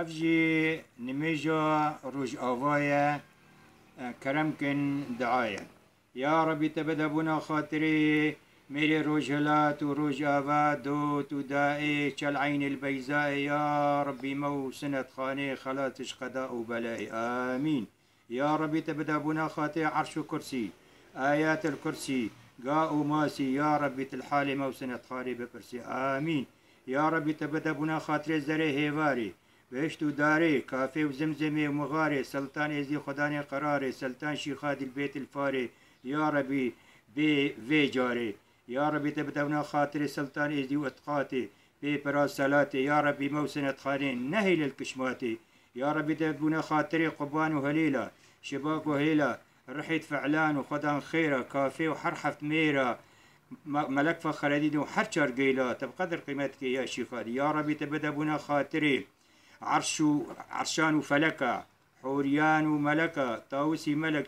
افجي نميجا روج آوايا اه، كرمكن دعايا يا ربي تبدبنا خاطري ميري روجلات هلات آوا دو تو ودائي شل عين البيزاء يا ربي مو سنة خاني خلاتش قضاء وبلاء آمين يا ربي تبدبنا خاطري عرش كرسي آيات الكرسي قاء ماسي يا ربي تلحالي مو سنة خالي بكرسي آمين يا ربي تبدبنا خاطري زري هيفاري بهشت و داري كافي وزمزمي ومغاري سلطان ازي خداني قراري سلطان شيخاد البيت الفاري يا ربي بي في جاري يا ربي تبدونا خاطري سلطان ازي واتقاتي بي براسالاتي يا ربي موسنة خانين نهي للكشماتي يا ربي تبدونا خاطري قبان وهليلة شباك وهيلة رحيت فعلان وخدان خيرة كافي حرحف ميرة ملك فخر الدين وحر قيلة تبقدر قيمتك يا شيخادي يا ربي تبدبنا خاطري عرش عرشان فلك حوريان ملك و ملك طاوسی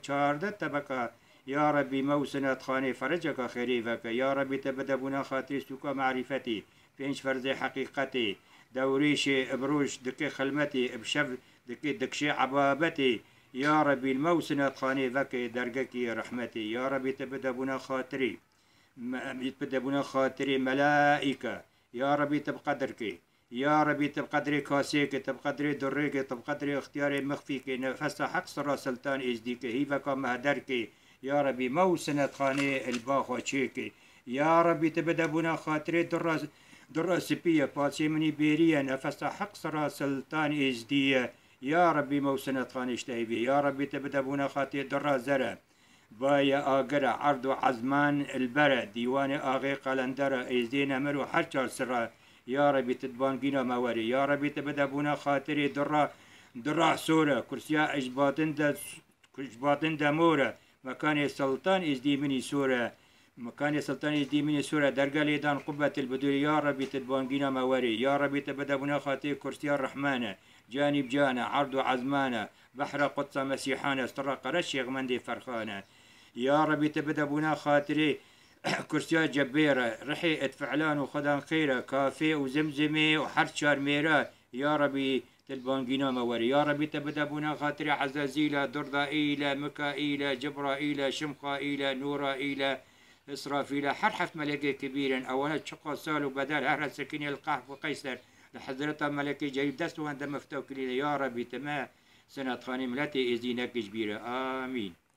تبقى يا ربي موسنا تخاني فرجك خريفك يا ربي تبدبنا سوك معرفتي بينش فرز حقيقتي دوريش ابروش دكي خلمتي بشف دكي دكشي عبابتي يا ربي الموسنا تخاني فكي درجكي رحمتي يا ربي تبدبنا خاطري تبدبنا خاطري ملائكة يا ربي تبقدركي يا ربي تبقى دري كاسيك تبقى دري دريك تبقى دري اختياري مخفيك نفس حق سرا سلطان ازديك هيبك مهدرك يا ربي موسنة خاني الباخو وشيك يا ربي تبدأ بنا خاطري دراس دراس بيا فاسي مني بيريا نفس حق سرا سلطان ازدية يا ربي موسنة خاني اشتهي بي يا ربي تبدأ بنا خاطري دراس زرا بايا آقرة عرض عزمان البرد ديوان آغي قلندرا ازدينا مرو حجر سرا يا ربي تتبانقينا مواري يا ربي تبدا بونا خاطري درا درا سورة كرسيا اجباطن دا اجباطن دا مورة مكان السلطان ازدي مني سورة مكان السلطان ازدي مني سورة درقا ليدان قبة البدور يا ربي تتبانقينا مواري يا ربي تبدا بونا خاطري كرسيا الرحمن جانب جانا عرض عزمانا بحر قدس مسيحانا استرق رشيغ مندي فرخانا يا ربي تبدا بونا خاطري كرسيا جبيرة رحي اتفعلان وخدان خيرة كافي وزمزمي وحرش شارميرة يا ربي تلبانجينا موري يا ربي تبدبنا خاطري عزازيل دردائيل مكائيل جبرائيل شمخائيل نورائيل إسرافيل حرحف ملكي كبيرا أولا تشقى سال وبدال أهل السكينة القحف وقيصر لحضرتها ملكي جيب دست وهندم مفتوك يا ربي تما سنة خانم التي إذنك جبيرة آمين